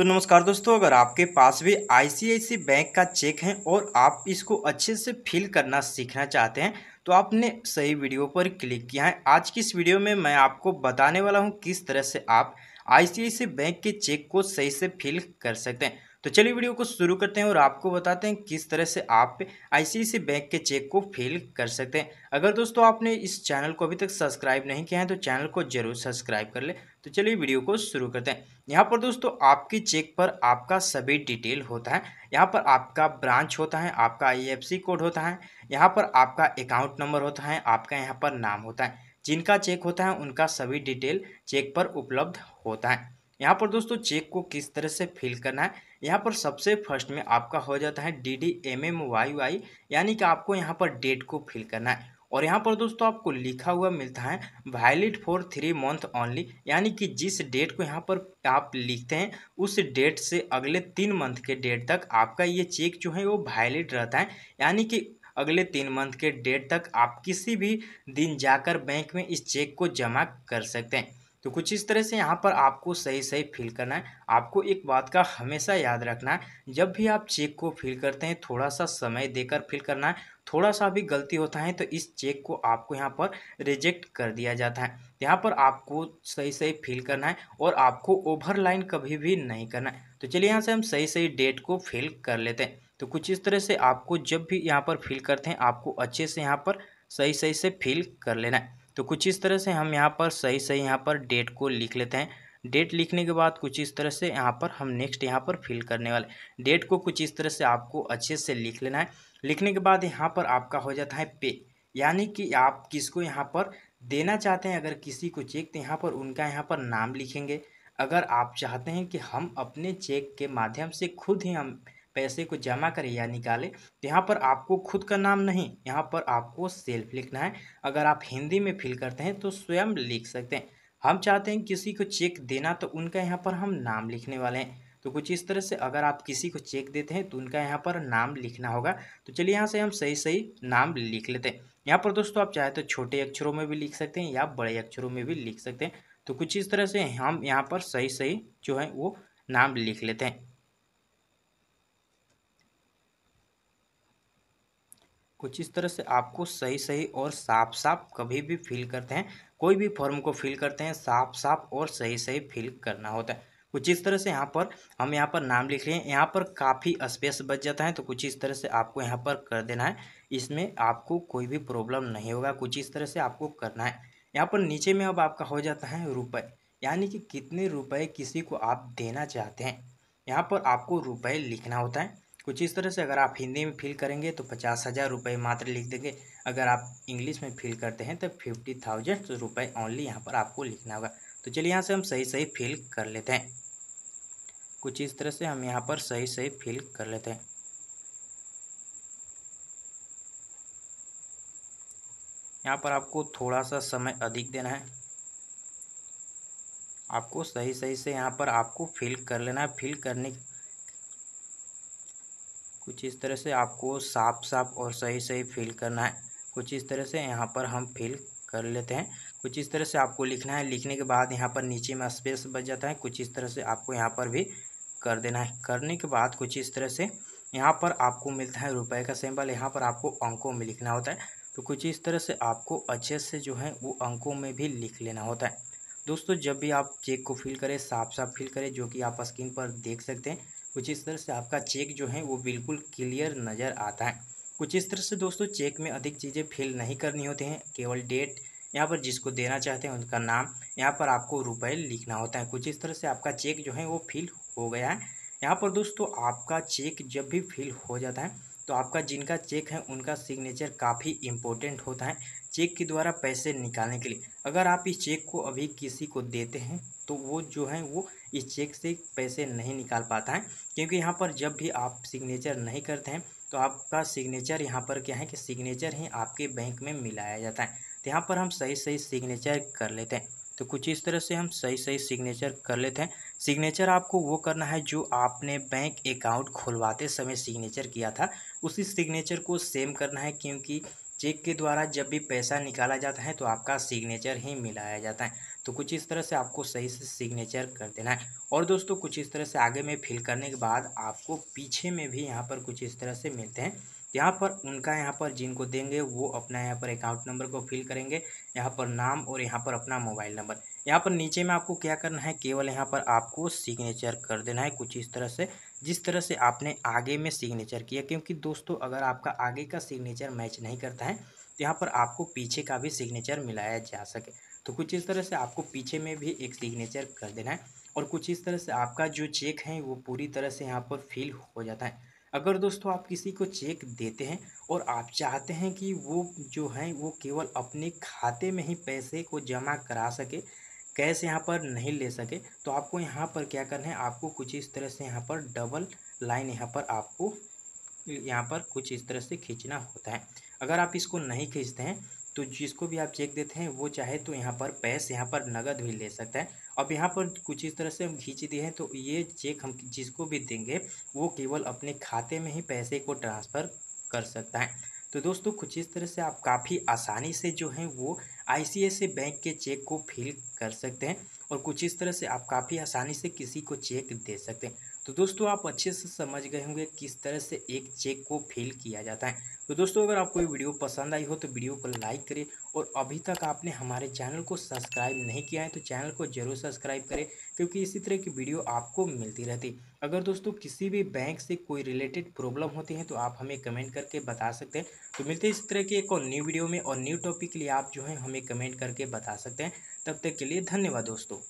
तो नमस्कार दोस्तों अगर आपके पास भी आई बैंक का चेक है और आप इसको अच्छे से फिल करना सीखना चाहते हैं तो आपने सही वीडियो पर क्लिक किया है आज की इस वीडियो में मैं आपको बताने वाला हूं किस तरह से आप आई बैंक के चेक को सही से फिल कर सकते हैं तो चलिए वीडियो को शुरू करते हैं और आपको बताते हैं किस तरह से आप आई बैंक के चेक को फेल कर सकते हैं अगर दोस्तों आपने इस चैनल को अभी तक सब्सक्राइब नहीं किया है तो चैनल को जरूर सब्सक्राइब कर ले तो चलिए वीडियो को शुरू करते हैं यहाँ पर दोस्तों आपकी चेक पर आपका सभी डिटेल होता है यहाँ पर आपका ब्रांच होता है आपका आई कोड होता है यहाँ पर आपका अकाउंट नंबर होता है आपका यहाँ पर नाम होता है जिनका चेक होता है उनका सभी डिटेल चेक पर उपलब्ध होता है यहाँ पर दोस्तों चेक को किस तरह से फिल करना है यहाँ पर सबसे फर्स्ट में आपका हो जाता है D D M M Y Y यानी कि आपको यहाँ पर डेट को फिल करना है और यहाँ पर दोस्तों आपको लिखा हुआ मिलता है valid for three month only यानी कि जिस डेट को यहाँ पर आप लिखते हैं उस डेट से अगले तीन मंथ के डेट तक आपका ये चेक जो है वो वैलिड रहता है यानी कि अगले तीन मंथ के डेट तक आप किसी भी दिन जाकर बैंक में इस चेक को जमा कर सकते हैं तो कुछ इस तरह से यहाँ पर आपको सही सही फिल करना है आपको एक बात का हमेशा याद रखना है जब भी आप चेक को फिल करते हैं थोड़ा सा समय देकर फिल करना है थोड़ा सा भी गलती होता है तो इस चेक को आपको यहाँ पर रिजेक्ट कर दिया जाता है यहाँ पर आपको सही सही फिल करना है और आपको ओवरलाइन कभी भी नहीं करना है तो चलिए यहाँ से हम सही सही डेट को फिल कर लेते हैं तो कुछ इस तरह से आपको जब भी यहाँ पर फिल करते हैं आपको अच्छे से यहाँ पर सही सही से फिल कर लेना है तो कुछ इस तरह से हम यहाँ पर सही सही यहाँ पर डेट को लिख लेते हैं डेट लिखने के बाद कुछ इस तरह से यहाँ पर हम नेक्स्ट यहाँ पर फिल करने वाले डेट को कुछ इस तरह से आपको अच्छे से लिख लेना है लिखने के बाद यहाँ पर आपका हो जाता है पे यानी कि आप किसको यहाँ पर देना चाहते हैं अगर किसी को चेक तो यहाँ पर उनका यहाँ पर नाम लिखेंगे अगर आप चाहते हैं कि हम अपने चेक के माध्यम से खुद ही हम पैसे को जमा करें या निकालें तो यहाँ पर आपको खुद का नाम नहीं यहाँ पर आपको सेल्फ लिखना है अगर आप हिंदी में फिल करते हैं तो स्वयं लिख सकते हैं हम चाहते हैं किसी को चेक देना तो उनका यहाँ पर हम नाम लिखने वाले हैं तो कुछ इस तरह से अगर आप किसी को चेक देते हैं तो उनका यहाँ पर नाम लिखना होगा तो चलिए यहाँ से हम सही सही नाम लिख लेते हैं यहाँ पर दोस्तों आप चाहे तो छोटे अक्षरों में भी लिख सकते हैं या बड़े अक्षरों में भी लिख सकते हैं तो कुछ इस तरह से हम यहाँ पर सही सही जो है वो नाम लिख लेते हैं कुछ इस तरह से आपको सही सही और साफ साफ कभी भी फिल करते हैं कोई भी फॉर्म को फिल करते हैं साफ साफ और सही सही फिल करना होता है कुछ इस तरह से यहाँ पर हम यहाँ पर नाम लिख रहे हैं यहाँ पर काफ़ी स्पेस बच जाता है तो कुछ इस तरह से आपको यहाँ पर कर देना है इसमें आपको कोई भी प्रॉब्लम नहीं होगा कुछ इस तरह से आपको करना है यहाँ पर नीचे में अब आपका हो जाता है रुपये यानी कि कितने रुपए किसी को आप देना चाहते हैं यहाँ पर आपको रुपये लिखना होता है कुछ इस तरह से अगर आप हिंदी में फिल करेंगे तो पचास हज़ार रुपये मात्र लिख देंगे अगर आप इंग्लिश में फिल करते हैं तो फिफ्टी थाउजेंड रुपये ओनली यहाँ पर आपको लिखना होगा तो चलिए यहाँ से हम सही सही फिल कर लेते हैं कुछ इस तरह से हम यहाँ पर सही सही फिल कर लेते हैं यहाँ पर आपको थोड़ा सा समय अधिक देना है आपको सही सही से यहाँ पर आपको फिल कर लेना है फिल करने कुछ इस तरह से आपको साफ साफ और सही सही फिल करना है कुछ इस तरह से यहाँ पर हम फिल कर लेते हैं कुछ इस तरह से आपको लिखना है लिखने के बाद यहाँ पर नीचे में स्पेस बच जाता है कुछ इस तरह से आपको यहाँ पर भी कर देना है करने के बाद कुछ इस तरह से यहाँ पर आपको मिलता है रुपए का सिंबल यहाँ पर आपको अंकों में लिखना होता है तो कुछ इस तरह से आपको अच्छे से जो है वो अंकों में भी लिख लेना होता है दोस्तों जब भी आप चेक को फिल करें साफ साफ फिल करें जो कि आप स्क्रीन पर देख सकते हैं कुछ इस तरह से आपका चेक जो है वो बिल्कुल क्लियर नज़र आता है कुछ इस तरह से दोस्तों चेक में अधिक चीज़ें फिल नहीं करनी होती हैं केवल डेट यहाँ पर जिसको देना चाहते हैं उनका नाम यहाँ पर आपको रुपए लिखना होता है कुछ इस तरह से आपका चेक जो है वो फिल हो गया है यहाँ पर दोस्तों आपका चेक जब भी फिल हो जाता है तो आपका जिनका चेक है उनका सिग्नेचर काफ़ी इम्पोर्टेंट होता है चेक के द्वारा पैसे निकालने के लिए अगर आप इस चेक को अभी किसी को देते हैं तो वो जो है वो इस चेक से पैसे नहीं निकाल पाता है क्योंकि यहाँ पर जब भी आप सिग्नेचर नहीं करते हैं तो आपका सिग्नेचर यहाँ पर क्या है कि सिग्नेचर ही आपके बैंक में मिलाया जाता है तो यहाँ पर हम सही सही सिग्नेचर कर लेते हैं तो कुछ इस तरह से हम सही सही सिग्नेचर कर लेते हैं सिग्नेचर आपको वो करना है जो आपने बैंक अकाउंट खुलवाते समय सिग्नेचर किया था उसी सिग्नेचर को सेम करना है क्योंकि चेक के द्वारा जब भी पैसा निकाला जाता है तो आपका सिग्नेचर ही मिलाया जाता है तो कुछ इस तरह से आपको सही से सिग्नेचर कर देना है और दोस्तों कुछ इस तरह से आगे में फिल करने के बाद आपको पीछे में भी यहाँ पर कुछ इस तरह से मिलते हैं यहाँ पर उनका यहाँ पर जिनको देंगे वो अपना यहाँ पर अकाउंट नंबर को फिल करेंगे यहाँ पर नाम और यहाँ पर अपना मोबाइल नंबर यहाँ पर नीचे में आपको क्या करना है केवल यहाँ पर आपको सिग्नेचर कर देना है कुछ इस तरह से जिस तरह से आपने आगे में सिग्नेचर किया क्योंकि दोस्तों अगर आपका आगे का सिग्नेचर मैच नहीं करता है तो यहाँ पर आपको पीछे का भी सिग्नेचर मिलाया जा सके तो कुछ इस तरह से आपको पीछे में भी एक सिग्नेचर कर देना है और कुछ इस तरह से आपका जो चेक है वो पूरी तरह से यहाँ पर फिल हो जाता है अगर दोस्तों आप किसी को चेक देते हैं और आप चाहते हैं कि वो जो हैं वो केवल अपने खाते में ही पैसे को जमा करा सके कैश यहाँ पर नहीं ले सके तो आपको यहाँ पर क्या करना है आपको कुछ इस तरह से यहाँ पर डबल लाइन यहाँ पर आपको यहाँ पर कुछ इस तरह से खींचना होता है अगर आप इसको नहीं खींचते हैं तो जिसको भी आप चेक देते हैं वो चाहे तो यहाँ पर पैस यहाँ पर नगद भी ले सकता है अब यहाँ पर कुछ इस तरह से हम खींच दिए हैं तो ये चेक हम जिसको भी देंगे वो केवल अपने खाते में ही पैसे को ट्रांसफ़र कर सकता है तो दोस्तों कुछ इस तरह से आप काफ़ी आसानी से जो है वो आई बैंक के चेक को फिल कर सकते हैं और कुछ इस तरह से आप काफ़ी आसानी से किसी को चेक दे सकते हैं तो दोस्तों आप अच्छे से समझ गए होंगे किस तरह से एक चेक को फेल किया जाता है तो दोस्तों अगर आपको ये वीडियो पसंद आई हो तो वीडियो को लाइक करें और अभी तक आपने हमारे चैनल को सब्सक्राइब नहीं किया है तो चैनल को जरूर सब्सक्राइब करें क्योंकि इसी तरह की वीडियो आपको मिलती रहती अगर दोस्तों किसी भी बैंक से कोई रिलेटेड प्रॉब्लम होती है तो आप हमें कमेंट करके बता सकते हैं तो मिलते हैं इस तरह के एक और न्यू वीडियो में और न्यू टॉपिक के लिए आप जो है हमें कमेंट करके बता सकते हैं तब तक के लिए धन्यवाद दोस्तों